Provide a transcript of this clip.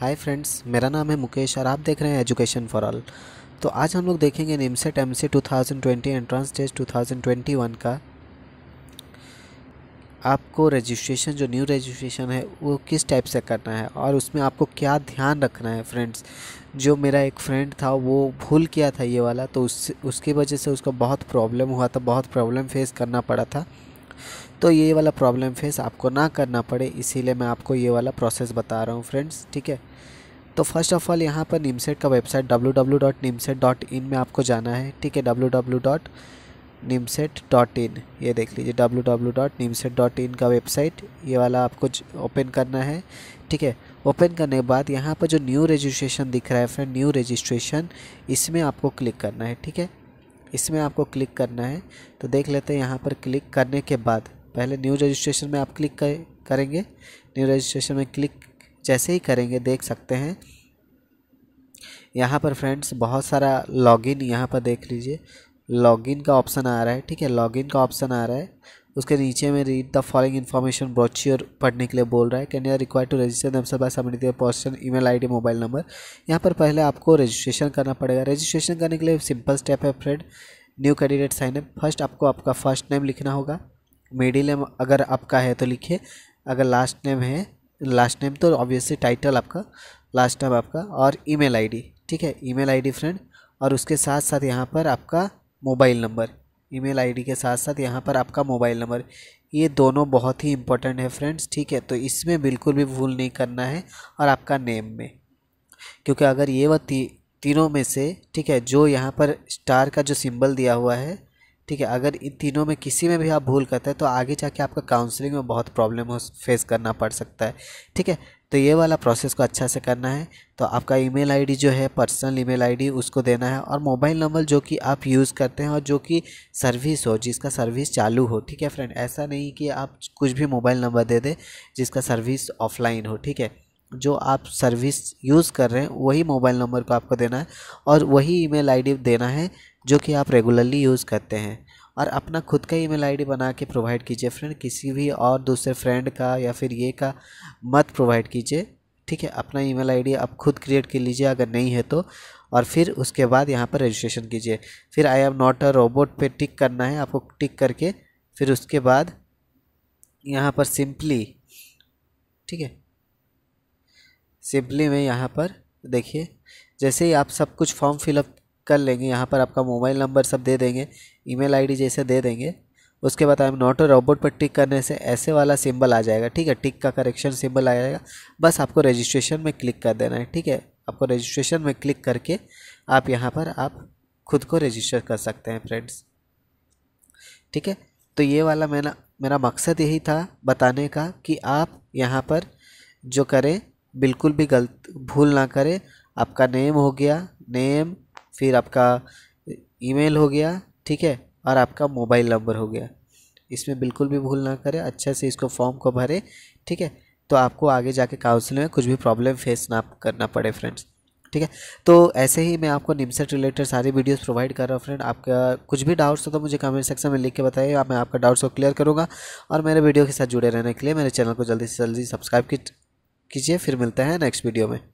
hi friends मेरा नाम है मुकेश और आप देख रहे हैं एजुकेशन फॉर ऑल तो आज हम लोग देखेंगे NIMCET M C two thousand twenty entrance test two thousand twenty one का आपको रजिस्ट्रेशन जो न्यू रजिस्ट्रेशन है वो किस टाइप से करना है और उसमें आपको क्या ध्यान रखना है फ्रेंड्स जो मेरा एक फ्रेंड था वो भूल किया था ये वाला तो उस उसकी वजह से उसको बहुत प्रॉब्लम हुआ था बहुत प्रॉब्लम फेस करना पड़ा था तो ये वाला प्रॉब्लम फेस आपको ना करना पड़े इसीलिए मैं आपको ये वाला प्रोसेस बता रहा हूँ फ्रेंड्स ठीक है तो फर्स्ट ऑफ़ ऑल यहाँ पर निमसेट का वेबसाइट www.nimset.in में आपको जाना है ठीक है www.nimset.in ये देख लीजिए www.nimset.in का वेबसाइट ये वाला आपको ओपन करना है ठीक है ओपन करने के बाद यहाँ पर जो न्यू रजिस्ट्रेशन दिख रहा है फ्रेंड न्यू रजिस्ट्रेशन इसमें आपको क्लिक करना है ठीक है इसमें आपको क्लिक करना है तो देख लेते हैं यहाँ पर क्लिक करने के बाद पहले न्यू रजिस्ट्रेशन में आप क्लिक करेंगे न्यू रजिस्ट्रेशन में क्लिक जैसे ही करेंगे देख सकते हैं यहाँ पर फ्रेंड्स बहुत सारा लॉगिन यहाँ पर देख लीजिए लॉगिन का ऑप्शन आ रहा है ठीक है लॉगिन का ऑप्शन आ रहा है उसके नीचे में read the following information brochure पढ़ने के लिए बोल रहा है can you are require to register themselves by submit their person email ID mobile number यहाँ पर पहले आपको रजिस्ट्रेशन करना पड़ेगा रजिस्ट्रेशन करने के लिए सिंपल स्टेप है friend new candidate sign up first आपको आपका फर्स्ट नेम लिखना होगा मिडिल नेम अगर आपका है तो लिखिए अगर लास्ट नेम है लास्ट नेम तो ऑब्वियसली टाइटल आपका लास्ट नेम आपका और ई मेल ठीक है ई मेल फ्रेंड और उसके साथ साथ यहाँ पर आपका मोबाइल नंबर ईमेल आईडी के साथ साथ यहाँ पर आपका मोबाइल नंबर ये दोनों बहुत ही इंपॉर्टेंट है फ्रेंड्स ठीक है तो इसमें बिल्कुल भी भूल नहीं करना है और आपका नेम में क्योंकि अगर ये वह ती, तीनों में से ठीक है जो यहाँ पर स्टार का जो सिंबल दिया हुआ है ठीक है अगर इन तीनों में किसी में भी आप भूल करते हैं तो आगे जाके आपका काउंसलिंग में बहुत प्रॉब्लम हो फेस करना पड़ सकता है ठीक है तो ये वाला प्रोसेस को अच्छा से करना है तो आपका ईमेल आईडी जो है पर्सनल ईमेल आईडी उसको देना है और मोबाइल नंबर जो कि आप यूज़ करते हैं और जो कि सर्विस हो जिसका सर्विस चालू हो ठीक है फ्रेंड ऐसा नहीं कि आप कुछ भी मोबाइल नंबर दे दें जिसका सर्विस ऑफलाइन हो ठीक है जो आप सर्विस यूज़ कर रहे हैं वही मोबाइल नंबर को आपको देना है और वही ईमेल आईडी देना है जो कि आप रेगुलरली यूज़ करते हैं और अपना खुद का ईमेल आईडी बना के प्रोवाइड कीजिए फ्रेंड किसी भी और दूसरे फ्रेंड का या फिर ये का मत प्रोवाइड कीजिए ठीक है अपना ईमेल आईडी आप खुद क्रिएट कर लीजिए अगर नहीं है तो और फिर उसके बाद यहाँ पर रजिस्ट्रेशन कीजिए फिर I am not a robot पे टिक करना है आपको टिक करके फिर उसके बाद यहाँ पर सिंपली ठीक है सिंपली में यहाँ पर देखिए जैसे ही आप सब कुछ फॉर्म फिलअप कर लेंगे यहाँ पर आपका मोबाइल नंबर सब दे देंगे ईमेल आईडी जैसे दे देंगे उसके बाद I am not a robot पर टिक करने से ऐसे वाला सिंबल आ जाएगा ठीक है टिक का करेक्शन सिंबल आ जाएगा बस आपको रजिस्ट्रेशन में क्लिक कर देना है ठीक है आपको रजिस्ट्रेशन में क्लिक करके आप यहाँ पर आप खुद को रजिस्टर कर सकते हैं फ्रेंड्स ठीक है तो ये वाला मेरा मेरा मकसद यही था बताने का कि आप यहाँ पर जो करें बिल्कुल भी गलत भूल ना करें आपका नेम हो गया नेम फिर आपका ईमेल हो गया ठीक है और आपका मोबाइल नंबर हो गया इसमें बिल्कुल भी भूल ना करें अच्छे से इसको फॉर्म को भरे ठीक है तो आपको आगे जाके काउंसिल में कुछ भी प्रॉब्लम फेस ना करना पड़े फ्रेंड्स ठीक है तो ऐसे ही मैं आपको निमसेट रिलेटेड सारी वीडियोस प्रोवाइड कर रहा हूँ फ्रेंड आपका कुछ भी डाउट्स हो तो मुझे कमेंट सेक्शन में लिख के बताइए आप मैं आपका डाउट्स को क्लियर करूँगा और मेरे वीडियो के साथ जुड़े रहने के लिए मेरे चैनल को जल्दी से जल्दी सब्सक्राइब कीजिए फिर मिलते हैं नेक्स्ट वीडियो में